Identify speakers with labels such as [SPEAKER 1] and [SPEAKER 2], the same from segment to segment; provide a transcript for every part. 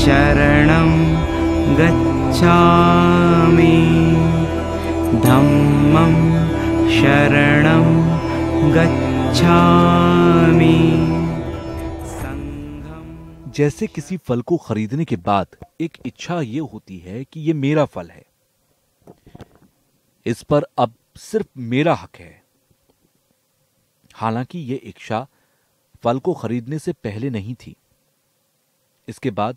[SPEAKER 1] शरण गच्छामि धम्मं शरण गच्छामि जैसे किसी फल को खरीदने के बाद एक इच्छा ये होती है कि ये मेरा फल है इस पर अब सिर्फ मेरा हक है हालांकि ये इच्छा फल को खरीदने से पहले नहीं थी इसके बाद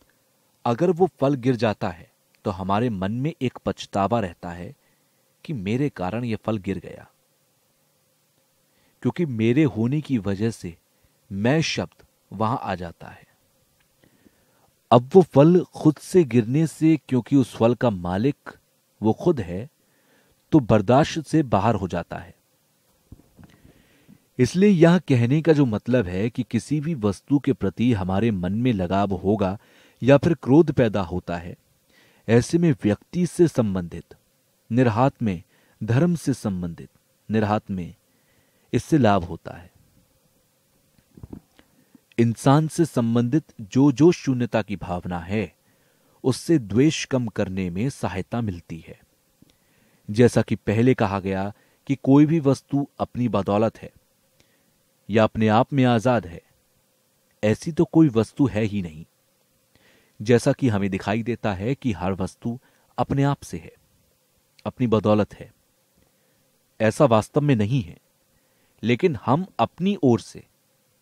[SPEAKER 1] अगर वो फल गिर जाता है तो हमारे मन में एक पछतावा रहता है कि मेरे कारण यह फल गिर गया क्योंकि मेरे होने की वजह से मैं शब्द वहां आ जाता है अब वो फल खुद से गिरने से क्योंकि उस फल का मालिक वो खुद है तो बर्दाश्त से बाहर हो जाता है इसलिए यह कहने का जो मतलब है कि किसी भी वस्तु के प्रति हमारे मन में लगाव होगा या फिर क्रोध पैदा होता है ऐसे में व्यक्ति से संबंधित निर्हात में धर्म से संबंधित निर्हात में इससे लाभ होता है इंसान से संबंधित जो जो शून्यता की भावना है उससे द्वेष कम करने में सहायता मिलती है जैसा कि पहले कहा गया कि कोई भी वस्तु अपनी बदौलत है या अपने आप में आजाद है ऐसी तो कोई वस्तु है ही नहीं जैसा कि हमें दिखाई देता है कि हर वस्तु अपने आप से है अपनी बदौलत है ऐसा वास्तव में नहीं है लेकिन हम अपनी ओर से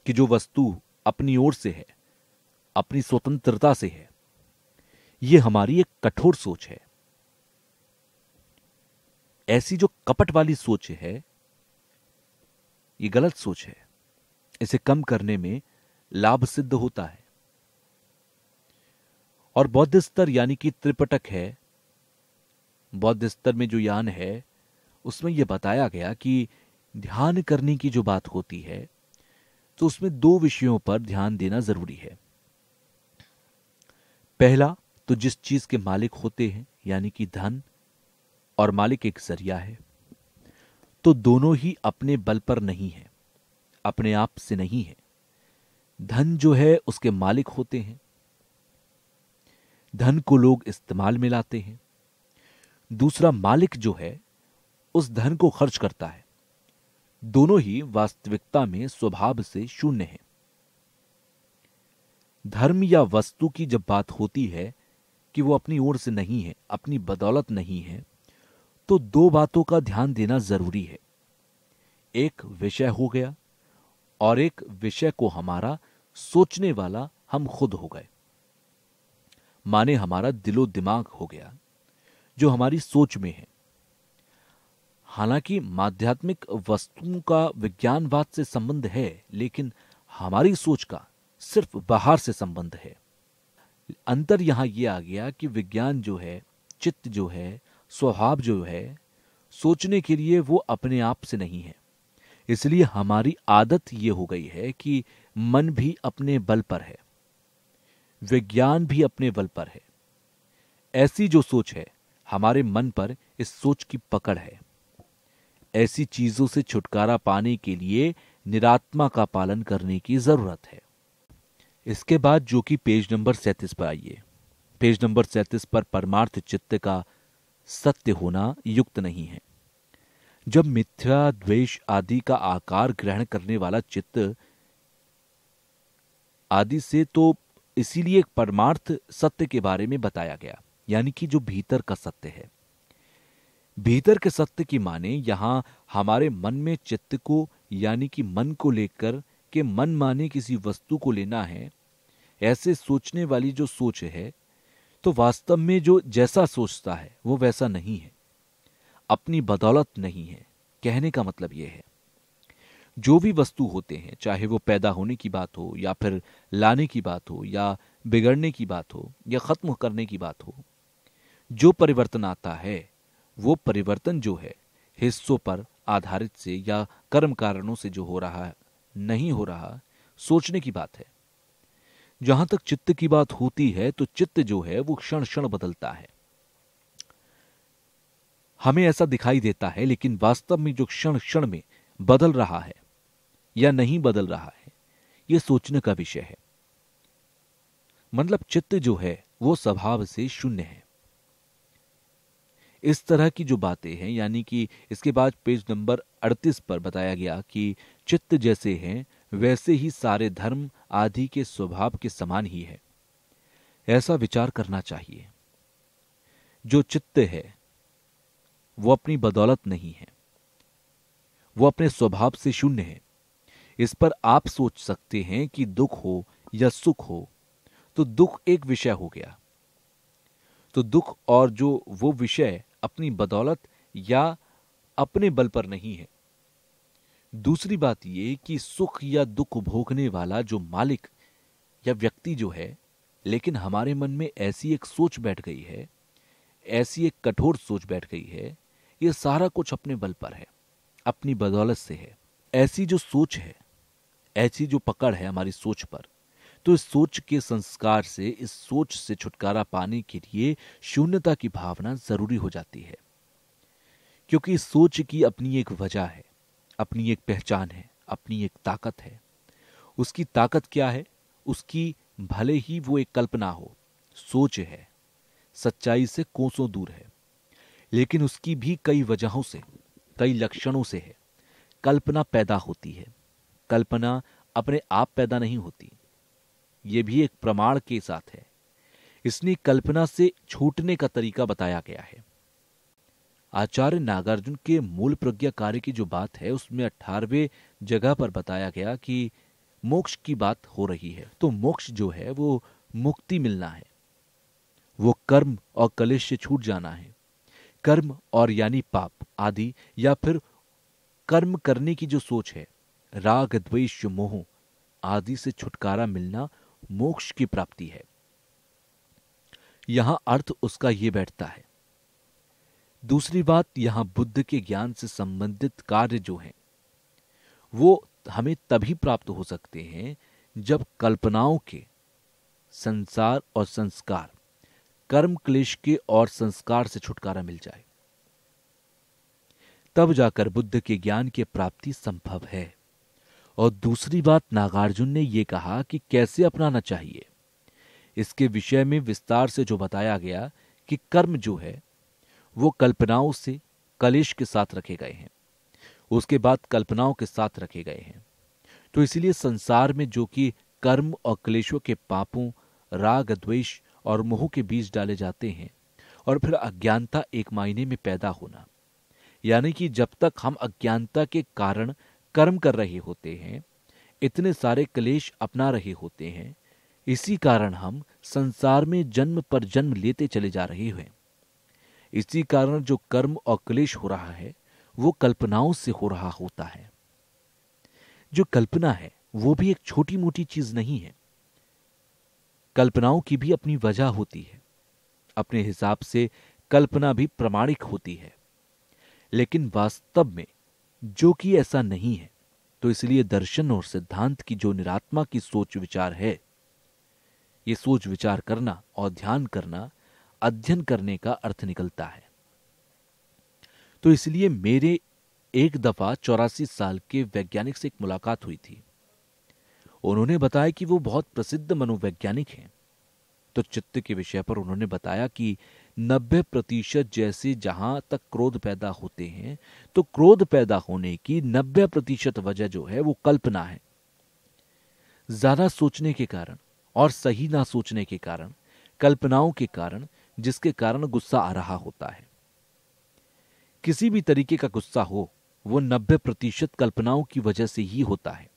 [SPEAKER 1] कि जो वस्तु अपनी ओर से है अपनी स्वतंत्रता से है यह हमारी एक कठोर सोच है ऐसी जो कपट वाली सोच है ये गलत सोच है इसे कम करने में लाभ सिद्ध होता है और बौद्ध स्तर यानी कि त्रिपटक है बौद्ध स्तर में जो यान है उसमें यह बताया गया कि ध्यान करने की जो बात होती है तो उसमें दो विषयों पर ध्यान देना जरूरी है पहला तो जिस चीज के मालिक होते हैं यानी कि धन और मालिक एक जरिया है तो दोनों ही अपने बल पर नहीं है अपने आप से नहीं है धन जो है उसके मालिक होते हैं धन को लोग इस्तेमाल में लाते हैं दूसरा मालिक जो है उस धन को खर्च करता है दोनों ही वास्तविकता में स्वभाव से शून्य है धर्म या वस्तु की जब बात होती है कि वो अपनी ओर से नहीं है अपनी बदौलत नहीं है तो दो बातों का ध्यान देना जरूरी है एक विषय हो गया और एक विषय को हमारा सोचने वाला हम खुद हो गए माने हमारा दिलो दिमाग हो गया जो हमारी सोच में है हालांकि माध्यात्मिक वस्तुओं का विज्ञानवाद से संबंध है लेकिन हमारी सोच का सिर्फ बाहर से संबंध है अंतर यहां यह आ गया कि विज्ञान जो है चित्त जो है स्वभाव जो है सोचने के लिए वो अपने आप से नहीं है इसलिए हमारी आदत ये हो गई है कि मन भी अपने बल पर है विज्ञान भी अपने बल पर है ऐसी जो सोच है हमारे मन पर इस सोच की पकड़ है ऐसी चीजों से छुटकारा पाने के लिए निरात्मा का पालन करने की जरूरत है इसके बाद जो कि पेज नंबर सैतीस पर आइए पेज नंबर सैतीस पर परमार्थ चित्त का सत्य होना युक्त नहीं है जब मिथ्या द्वेष आदि का आकार ग्रहण करने वाला चित्त आदि से तो इसीलिए एक परमार्थ सत्य के बारे में बताया गया यानी कि जो भीतर का सत्य है भीतर के सत्य की माने यहां हमारे मन में चित्त को यानी कि मन को लेकर के मन माने किसी वस्तु को लेना है ऐसे सोचने वाली जो सोच है तो वास्तव में जो जैसा सोचता है वो वैसा नहीं है अपनी बदौलत नहीं है कहने का मतलब यह है जो भी वस्तु होते हैं चाहे वो पैदा होने की बात हो या फिर लाने की बात हो या बिगड़ने की बात हो या ख़त्म करने की बात हो जो परिवर्तन आता है वो परिवर्तन जो है हिस्सों पर आधारित से या कर्म कारणों से जो हो रहा है नहीं हो रहा सोचने की बात है जहां तक चित्त की बात होती है तो चित्त जो है वो क्षण क्षण बदलता है हमें ऐसा दिखाई देता है लेकिन वास्तव में जो क्षण क्षण में बदल रहा है या नहीं बदल रहा है यह सोचने का विषय है मतलब चित्त जो है वो स्वभाव से शून्य है इस तरह की जो बातें हैं यानी कि इसके बाद पेज नंबर 38 पर बताया गया कि चित्त जैसे हैं वैसे ही सारे धर्म आदि के स्वभाव के समान ही है ऐसा विचार करना चाहिए जो चित्त है वो अपनी बदौलत नहीं है वो अपने स्वभाव से शून्य है इस पर आप सोच सकते हैं कि दुख हो या सुख हो तो दुख एक विषय हो गया तो दुख और जो वो विषय अपनी बदौलत या अपने बल पर नहीं है दूसरी बात यह कि सुख या दुख भोगने वाला जो मालिक या व्यक्ति जो है लेकिन हमारे मन में ऐसी एक सोच बैठ गई है ऐसी एक कठोर सोच बैठ गई है ये सारा कुछ अपने बल पर है अपनी बदौलत से है ऐसी जो सोच है ऐसी जो पकड़ है हमारी सोच पर तो इस सोच के संस्कार से इस सोच से छुटकारा पाने के लिए शून्यता की भावना जरूरी हो जाती है क्योंकि इस सोच की अपनी एक वजह है अपनी एक पहचान है अपनी एक ताकत है उसकी ताकत क्या है उसकी भले ही वो एक कल्पना हो सोच है सच्चाई से कोसों दूर है लेकिन उसकी भी कई वजहों से कई लक्षणों से है कल्पना पैदा होती है कल्पना अपने आप पैदा नहीं होती ये भी एक प्रमाण के साथ है इसने कल्पना से छूटने का तरीका बताया गया है आचार्य नागार्जुन के मूल प्रज्ञा कार्य की जो बात है उसमें अठारवे जगह पर बताया गया कि मोक्ष की बात हो रही है तो मोक्ष जो है वो मुक्ति मिलना है वो कर्म और कलेश से छूट जाना है कर्म और यानी पाप आदि या फिर कर्म करने की जो सोच है राग द्वेष मोह आदि से छुटकारा मिलना मोक्ष की प्राप्ति है यहां अर्थ उसका यह बैठता है दूसरी बात यहां बुद्ध के ज्ञान से संबंधित कार्य जो हैं वो हमें तभी प्राप्त हो सकते हैं जब कल्पनाओं के संसार और संस्कार कर्म क्लेश के और संस्कार से छुटकारा मिल जाए तब जाकर बुद्ध के ज्ञान की प्राप्ति संभव है और दूसरी बात नागार्जुन ने यह कहा कि कैसे अपनाना चाहिए इसके विषय में विस्तार से जो बताया गया कि कर्म जो है वो कल्पनाओं से कलेश के साथ रखे गए हैं उसके बाद कल्पनाओं के साथ रखे गए हैं तो इसलिए संसार में जो कि कर्म और क्लेशों के पापों राग द्वेष और मोह के बीज डाले जाते हैं और फिर अज्ञानता एक मायने में पैदा होना यानी कि जब तक हम अज्ञानता के कारण कर्म कर रहे होते हैं इतने सारे क्लेश अपना रहे होते हैं इसी कारण हम संसार में जन्म पर जन्म लेते चले जा रहे हैं इसी कारण जो कर्म और क्लेश हो रहा है वो कल्पनाओं से हो रहा होता है जो कल्पना है वो भी एक छोटी मोटी चीज नहीं है कल्पनाओं की भी अपनी वजह होती है अपने हिसाब से कल्पना भी प्रमाणिक होती है लेकिन वास्तव में जो कि ऐसा नहीं है तो इसलिए दर्शन और सिद्धांत की जो निरात्मा की सोच विचार है ये सोच विचार करना और ध्यान करना अध्ययन करने का अर्थ निकलता है तो इसलिए मेरे एक दफा चौरासी साल के वैज्ञानिक से एक मुलाकात हुई थी उन्होंने बताया कि वो बहुत प्रसिद्ध मनोवैज्ञानिक हैं तो चित्त के विषय पर उन्होंने बताया कि 90 प्रतिशत जैसे जहां तक क्रोध पैदा होते हैं तो क्रोध पैदा होने की 90 प्रतिशत वजह जो है वो कल्पना है ज्यादा सोचने के कारण और सही ना सोचने के कारण कल्पनाओं के कारण जिसके कारण गुस्सा आ रहा होता है किसी भी तरीके का गुस्सा हो वो 90 प्रतिशत कल्पनाओं की वजह से ही होता है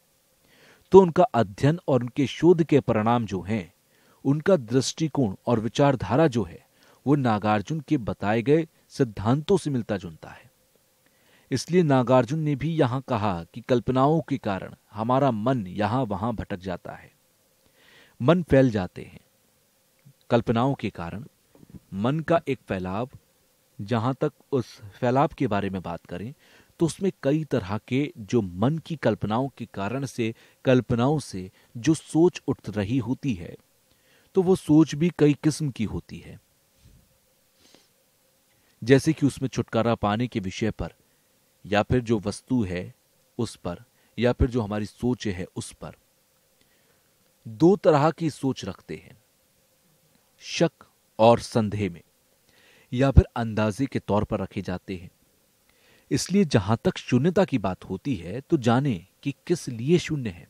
[SPEAKER 1] तो उनका अध्ययन और उनके शोध के परिणाम जो हैं उनका दृष्टिकोण और विचारधारा जो है वो नागार्जुन के बताए गए सिद्धांतों से मिलता जुलता है इसलिए नागार्जुन ने भी यहां कहा कि कल्पनाओं के कारण हमारा मन यहां वहां भटक जाता है मन फैल जाते हैं कल्पनाओं के कारण मन का एक फैलाव जहां तक उस फैलाव के बारे में बात करें तो उसमें कई तरह के जो मन की कल्पनाओं के कारण से कल्पनाओं से जो सोच उठ रही होती है तो वो सोच भी कई किस्म की होती है जैसे कि उसमें छुटकारा पाने के विषय पर या फिर जो वस्तु है उस पर या फिर जो हमारी सोच है उस पर दो तरह की सोच रखते हैं शक और संदेह में या फिर अंदाजे के तौर पर रखे जाते हैं इसलिए जहां तक शून्यता की बात होती है तो जाने कि किस लिए शून्य है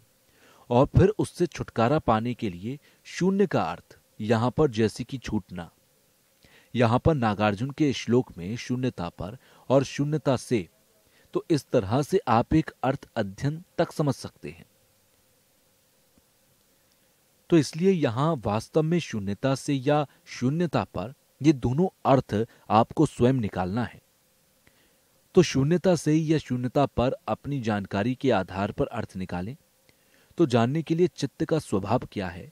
[SPEAKER 1] और फिर उससे छुटकारा पाने के लिए शून्य का अर्थ यहां पर जैसे कि छूटना यहां पर नागार्जुन के श्लोक में शून्यता पर और शून्यता से तो इस तरह से आप एक अर्थ अध्ययन तक समझ सकते हैं तो इसलिए यहां वास्तव में शून्यता से या शून्यता पर ये दोनों अर्थ आपको स्वयं निकालना है तो शून्यता से या शून्यता पर अपनी जानकारी के आधार पर अर्थ निकालें तो जानने के लिए चित्त का स्वभाव क्या है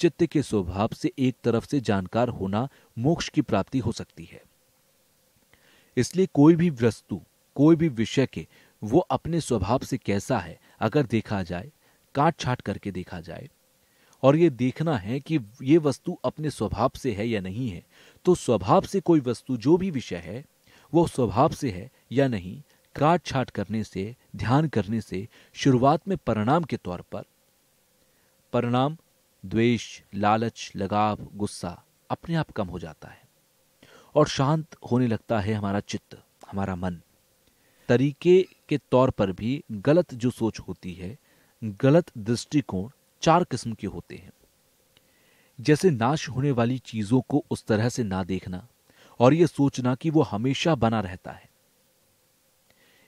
[SPEAKER 1] चित्त के स्वभाव से एक तरफ से जानकार होना मोक्ष की प्राप्ति हो सकती है इसलिए कोई भी वस्तु कोई भी विषय के वो अपने स्वभाव से कैसा है अगर देखा जाए काट छाट करके देखा जाए और ये देखना है कि ये वस्तु अपने स्वभाव से है या नहीं है तो स्वभाव से कोई वस्तु जो भी विषय है वो स्वभाव से है या नहीं काट छाट करने से ध्यान करने से शुरुआत में परिणाम के तौर पर परिणाम द्वेष लालच लगाव गुस्सा अपने आप कम हो जाता है और शांत होने लगता है हमारा चित्त हमारा मन तरीके के तौर पर भी गलत जो सोच होती है गलत दृष्टिकोण चार किस्म के होते हैं जैसे नाश होने वाली चीज़ों को उस तरह से ना देखना और यह सोचना कि वो हमेशा बना रहता है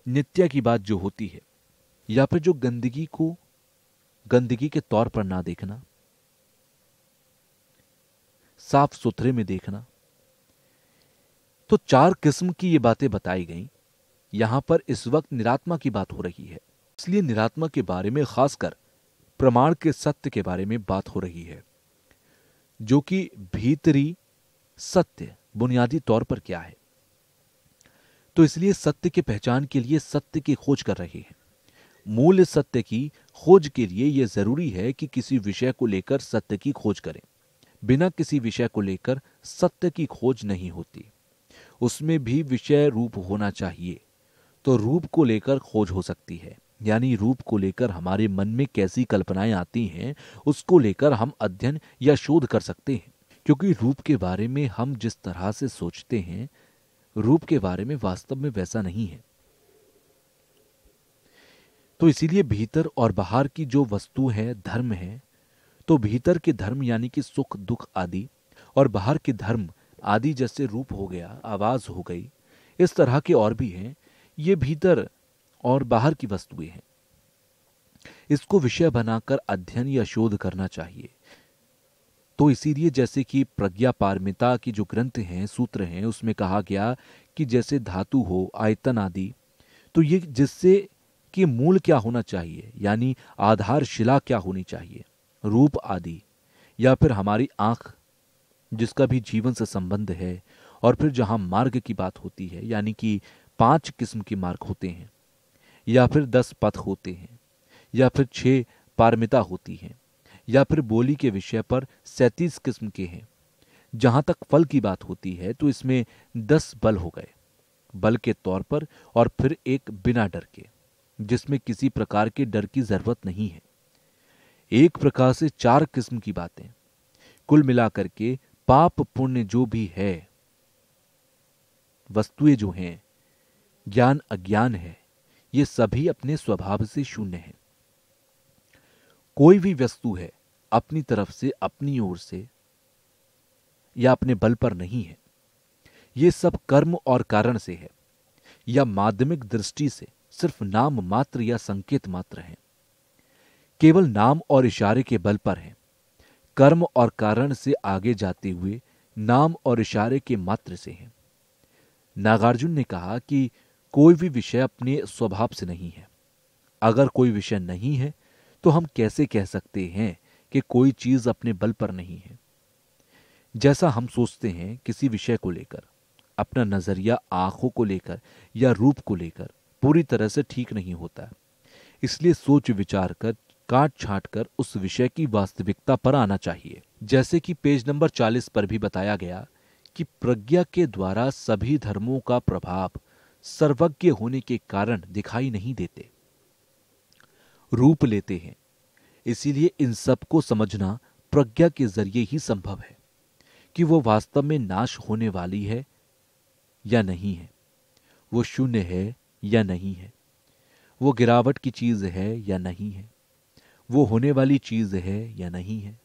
[SPEAKER 1] नित्य की बात जो होती है या फिर जो गंदगी को गंदगी के तौर पर ना देखना साफ सुथरे में देखना तो चार किस्म की ये बातें बताई गई यहां पर इस वक्त निरात्मा की बात हो रही है इसलिए निरात्मा के बारे में खासकर प्रमाण के सत्य के बारे में बात हो रही है जो कि भीतरी सत्य बुनियादी तौर पर क्या है तो इसलिए सत्य की पहचान के लिए सत्य की खोज कर रहे हैं मूल सत्य की खोज के लिए यह जरूरी है कि किसी विषय को लेकर सत्य की खोज करें बिना किसी विषय को लेकर सत्य की खोज नहीं होती उसमें भी विषय रूप होना चाहिए तो रूप को लेकर खोज हो सकती है यानी रूप को लेकर हमारे मन में कैसी कल्पनाएं आती हैं उसको लेकर हम अध्ययन या शोध कर सकते हैं क्योंकि रूप के बारे में हम जिस तरह से सोचते हैं रूप के बारे में वास्तव में वैसा नहीं है तो इसीलिए भीतर और बाहर की जो वस्तु है धर्म है तो भीतर के धर्म यानी कि सुख दुख आदि और बाहर के धर्म आदि जैसे रूप हो गया आवाज हो गई इस तरह के और भी हैं ये भीतर और बाहर की वस्तुएं हैं इसको विषय बनाकर अध्ययन या शोध करना चाहिए तो इसीलिए जैसे कि प्रज्ञा पारमिता की जो ग्रंथ हैं सूत्र हैं उसमें कहा गया कि जैसे धातु हो आयतन आदि तो ये जिससे कि मूल क्या होना चाहिए यानी आधारशिला क्या होनी चाहिए रूप आदि या फिर हमारी आंख जिसका भी जीवन से संबंध है और फिर जहाँ मार्ग की बात होती है यानी कि पांच किस्म के मार्ग होते हैं या फिर दस पथ होते हैं या फिर छः पारमिता होती हैं या फिर बोली के विषय पर सैंतीस किस्म के हैं जहां तक फल की बात होती है तो इसमें दस बल हो गए बल के तौर पर और फिर एक बिना डर के जिसमें किसी प्रकार के डर की जरूरत नहीं है एक प्रकार से चार किस्म की बातें कुल मिलाकर के पाप पुण्य जो भी है वस्तुएं जो हैं ज्ञान अज्ञान है ये सभी अपने स्वभाव से शून्य है कोई भी वस्तु है अपनी तरफ से अपनी ओर से या अपने बल पर नहीं है ये सब कर्म और कारण से है या माध्यमिक दृष्टि से सिर्फ नाम मात्र या संकेत मात्र है केवल नाम और इशारे के बल पर है कर्म और कारण से आगे जाते हुए नाम और इशारे के मात्र से है नागार्जुन ने कहा कि कोई भी विषय अपने स्वभाव से नहीं है अगर कोई विषय नहीं है तो हम कैसे कह सकते हैं कि कोई चीज अपने बल पर नहीं है जैसा हम सोचते हैं किसी विषय को लेकर अपना नजरिया आंखों को लेकर या रूप को लेकर पूरी तरह से ठीक नहीं होता इसलिए सोच विचार कर काट छाट कर उस विषय की वास्तविकता पर आना चाहिए जैसे कि पेज नंबर 40 पर भी बताया गया कि प्रज्ञा के द्वारा सभी धर्मों का प्रभाव सर्वज्ञ होने के कारण दिखाई नहीं देते रूप लेते हैं इसीलिए इन सब को समझना प्रज्ञा के जरिए ही संभव है कि वो वास्तव में नाश होने वाली है या नहीं है वो शून्य है या नहीं है वो गिरावट की चीज है या नहीं है वो होने वाली चीज है या नहीं है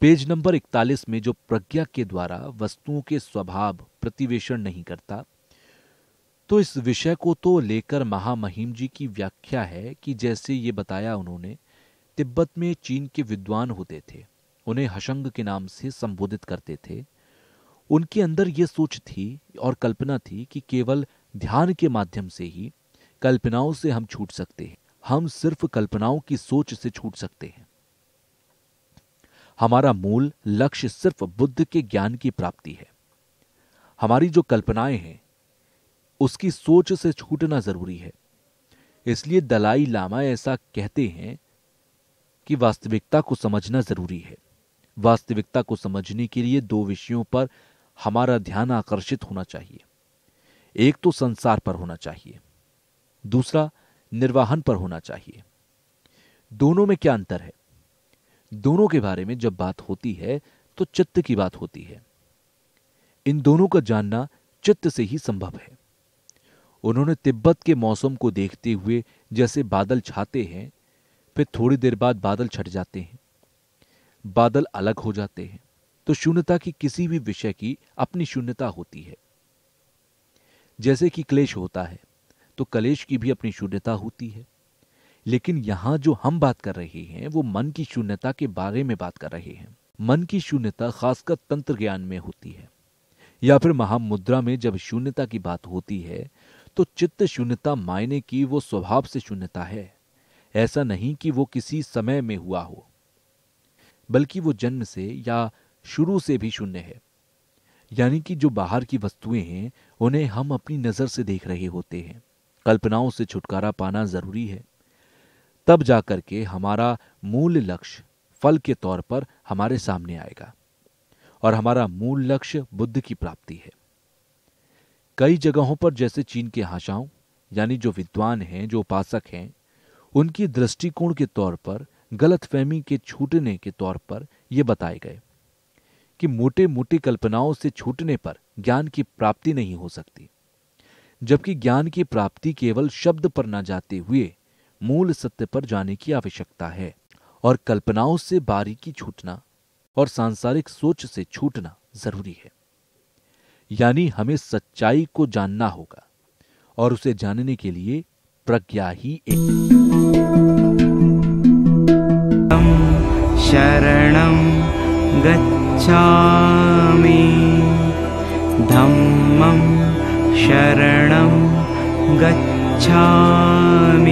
[SPEAKER 1] पेज नंबर 41 में जो प्रज्ञा के द्वारा वस्तुओं के स्वभाव प्रतिवेशन नहीं करता तो इस विषय को तो लेकर महामहिम जी की व्याख्या है कि जैसे ये बताया उन्होंने तिब्बत में चीन के विद्वान होते थे उन्हें हशंग के नाम से संबोधित करते थे उनके अंदर ये सोच थी और कल्पना थी कि केवल ध्यान के माध्यम से ही कल्पनाओं से हम छूट सकते हैं हम सिर्फ कल्पनाओं की सोच से छूट सकते हैं हमारा मूल लक्ष्य सिर्फ बुद्ध के ज्ञान की प्राप्ति है हमारी जो कल्पनाएं हैं उसकी सोच से छूटना जरूरी है इसलिए दलाई लामा ऐसा कहते हैं कि वास्तविकता को समझना जरूरी है वास्तविकता को समझने के लिए दो विषयों पर हमारा ध्यान आकर्षित होना चाहिए एक तो संसार पर होना चाहिए दूसरा निर्वाहन पर होना चाहिए दोनों में क्या अंतर है दोनों के बारे में जब बात होती है तो चित्त की बात होती है इन दोनों का जानना चित्त से ही संभव है उन्होंने तिब्बत के मौसम को देखते हुए जैसे बादल छाते हैं फिर थोड़ी देर बाद बादल छट जाते हैं बादल अलग हो जाते हैं तो शून्यता की किसी भी विषय की अपनी शून्यता होती है जैसे कि क्लेश होता है तो कलेश की भी अपनी शून्यता होती है लेकिन यहां जो हम बात कर रहे हैं वो मन की शून्यता के बारे में बात कर रहे हैं मन की शून्यता खासकर तंत्र ज्ञान में होती है या फिर महामुद्रा में जब शून्यता की बात होती है तो चित्त शून्यता मायने की वो स्वभाव से शून्यता है ऐसा नहीं कि वो किसी समय में हुआ हो बल्कि वो जन्म से या शुरू से भी शून्य है यानी कि जो बाहर की वस्तुएं हैं उन्हें हम अपनी नजर से देख रहे होते हैं कल्पनाओं से छुटकारा पाना जरूरी है तब जाकर के हमारा मूल लक्ष्य फल के तौर पर हमारे सामने आएगा और हमारा मूल लक्ष्य बुद्ध की प्राप्ति है कई जगहों पर जैसे चीन के भाषाओं यानी जो विद्वान हैं जो उपासक हैं उनकी दृष्टिकोण के तौर पर गलतफहमी के छूटने के तौर पर ये बताए गए कि मोटे मोटे कल्पनाओं से छूटने पर ज्ञान की प्राप्ति नहीं हो सकती जबकि ज्ञान की प्राप्ति केवल शब्द पर न जाते हुए मूल सत्य पर जाने की आवश्यकता है और कल्पनाओं से बारीकी छूटना और सांसारिक सोच से छूटना जरूरी है यानी हमें सच्चाई को जानना होगा और उसे जानने के लिए प्रज्ञा ही एक शरणम गच्छामि धम्मं शरणं गच्छामि